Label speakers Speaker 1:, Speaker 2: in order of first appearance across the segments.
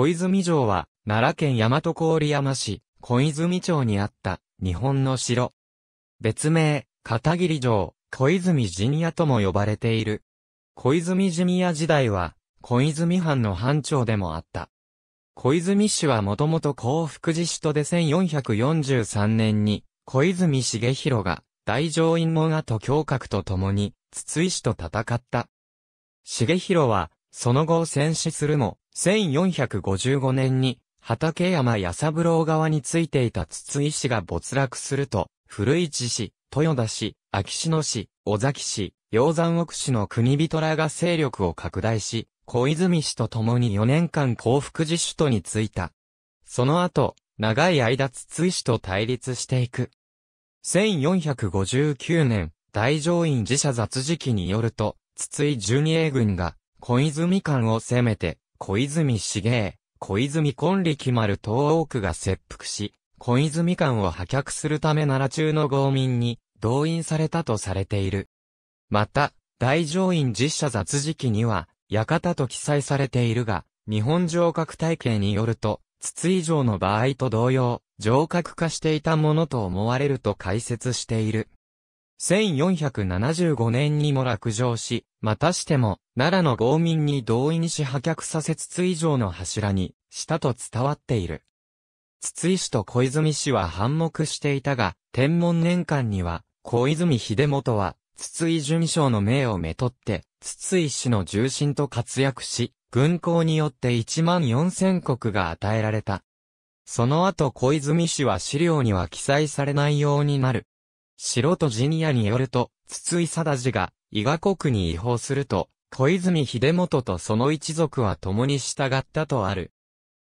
Speaker 1: 小泉城は、奈良県大和郡山市、小泉町にあった、日本の城。別名、片桐城、小泉陣屋とも呼ばれている。小泉陣屋時代は、小泉藩の藩長でもあった。小泉氏はもともと幸福寺首都で1443年に、小泉重弘が、大乗院門跡教閣と共に、筒井氏と戦った。重弘は、その後戦死するも、1455年に、畠山八三郎側についていた筒井氏が没落すると、古市氏、豊田氏、秋篠氏、尾崎氏、鷹山奥氏の国人らが勢力を拡大し、小泉氏と共に4年間幸福寺首都に着いた。その後、長い間筒井氏と対立していく。1459年、大乗院寺社雑事記によると、筒井十二英軍が、小泉間を攻めて、小泉茂栄、小泉根力丸東王区が切腹し、小泉館を破却するため奈良中の豪民に動員されたとされている。また、大乗院実写雑事記には、館と記載されているが、日本城郭体系によると、筒以上の場合と同様、城郭化していたものと思われると解説している。1475年にも落城し、またしても、奈良の豪民に同意にし破却させつつ以上の柱に、したと伝わっている。筒井氏と小泉氏は反目していたが、天文年間には、小泉秀元は、筒井務将の命をめとって、筒井氏の重臣と活躍し、軍港によって1万4000が与えられた。その後小泉氏は資料には記載されないようになる。素人ジニアによると、筒井貞治が伊賀国に違法すると、小泉秀元とその一族は共に従ったとある。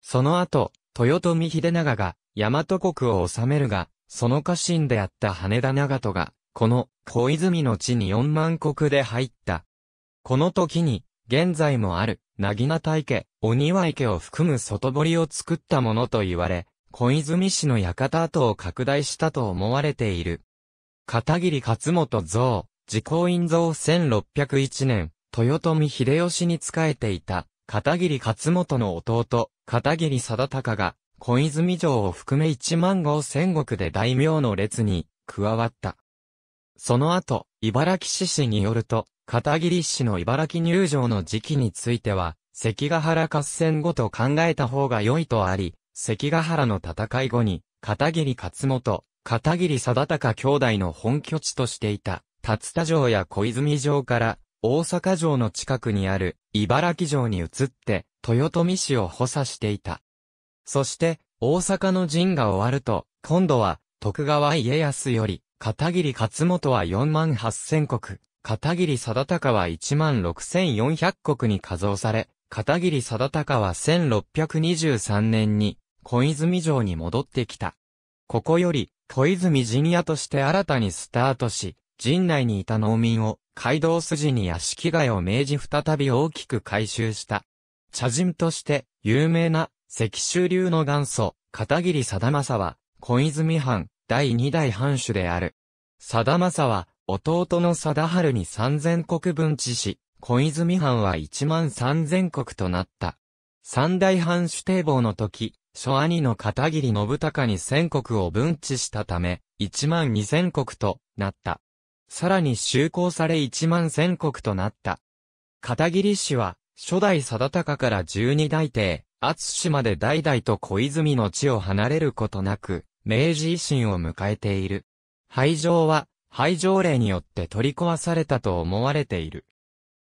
Speaker 1: その後、豊臣秀長が大和国を治めるが、その家臣であった羽田長戸が、この小泉の地に四万国で入った。この時に、現在もある、なぎな大家、鬼は池を含む外堀を作ったものと言われ、小泉氏の館跡を拡大したと思われている。片桐勝元像、自公院像1601年、豊臣秀吉に仕えていた、片桐勝元の弟、片桐貞隆が、小泉城を含め1万号戦国で大名の列に、加わった。その後、茨城市市によると、片桐市の茨城入城の時期については、関ヶ原合戦後と考えた方が良いとあり、関ヶ原の戦い後に、片桐勝元、片桐貞孝兄弟の本拠地としていた、竜田城や小泉城から大阪城の近くにある茨城城に移って豊臣氏を補佐していた。そして大阪の陣が終わると、今度は徳川家康より片桐勝元は4万8000国、片桐貞孝は1万6400国に加増され、片桐貞孝は1623年に小泉城に戻ってきた。ここより小泉陣屋として新たにスタートし、陣内にいた農民を、街道筋に屋敷街を明治再び大きく改修した。茶人として、有名な、石州流の元祖、片桐貞正は、小泉藩、第二代藩主である。貞正は、弟の貞春に三千国分治し、小泉藩は一万三千国となった。三大藩主堤防の時、諸兄の片桐信孝に千国を分置したため、一万二千国となった。さらに就行され一万千国となった。片桐氏は、初代定高から十二代帝、厚氏まで代々と小泉の地を離れることなく、明治維新を迎えている。廃城は、廃城令によって取り壊されたと思われている。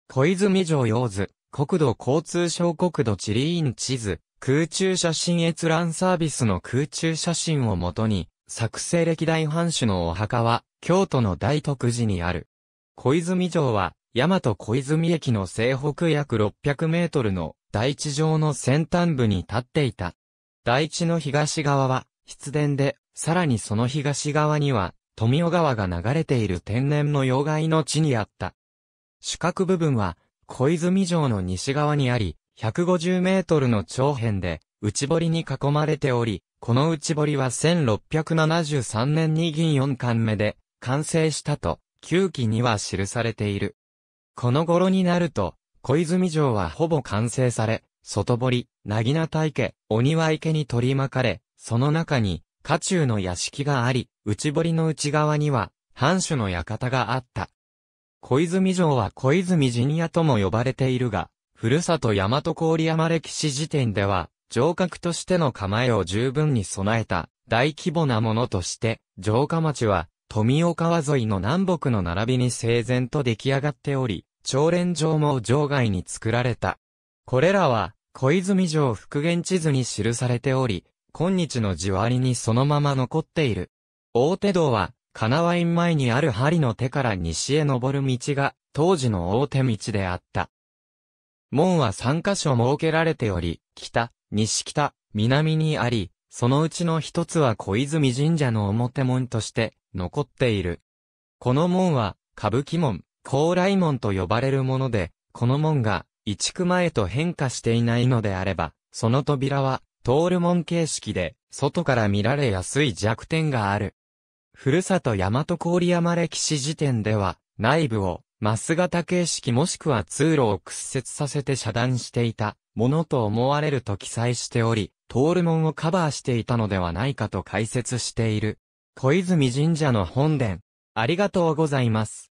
Speaker 1: 小泉城用図、国土交通省国土地理院地図、空中写真閲覧サービスの空中写真をもとに、作成歴代藩主のお墓は、京都の大徳寺にある。小泉城は、大和小泉駅の西北約600メートルの大地上の先端部に立っていた。大地の東側は、筆田で、さらにその東側には、富尾川が流れている天然の要害の地にあった。四角部分は、小泉城の西側にあり、150メートルの長辺で、内堀に囲まれており、この内堀は1673年に銀4巻目で完成したと、旧期には記されている。この頃になると、小泉城はほぼ完成され、外堀、なぎなた池、鬼は池に取り巻かれ、その中に、家中の屋敷があり、内堀の内側には、藩主の館があった。小泉城は小泉陣屋とも呼ばれているが、ふるさと大和郡山歴史辞典では、城郭としての構えを十分に備えた大規模なものとして、城下町は富岡川沿いの南北の並びに整然と出来上がっており、朝連城も城外に作られた。これらは小泉城復元地図に記されており、今日の地割りにそのまま残っている。大手道は、金ワイン前にある針の手から西へ登る道が、当時の大手道であった。門は3箇所設けられており、北、西北、南にあり、そのうちの一つは小泉神社の表門として残っている。この門は、歌舞伎門、高麗門と呼ばれるもので、この門が、移築前と変化していないのであれば、その扉は、通る門形式で、外から見られやすい弱点がある。ふるさと大和郡山歴史辞典では、内部を、マス型形式もしくは通路を屈折させて遮断していたものと思われると記載しており、通る門をカバーしていたのではないかと解説している。小泉神社の本殿。ありがとうございます。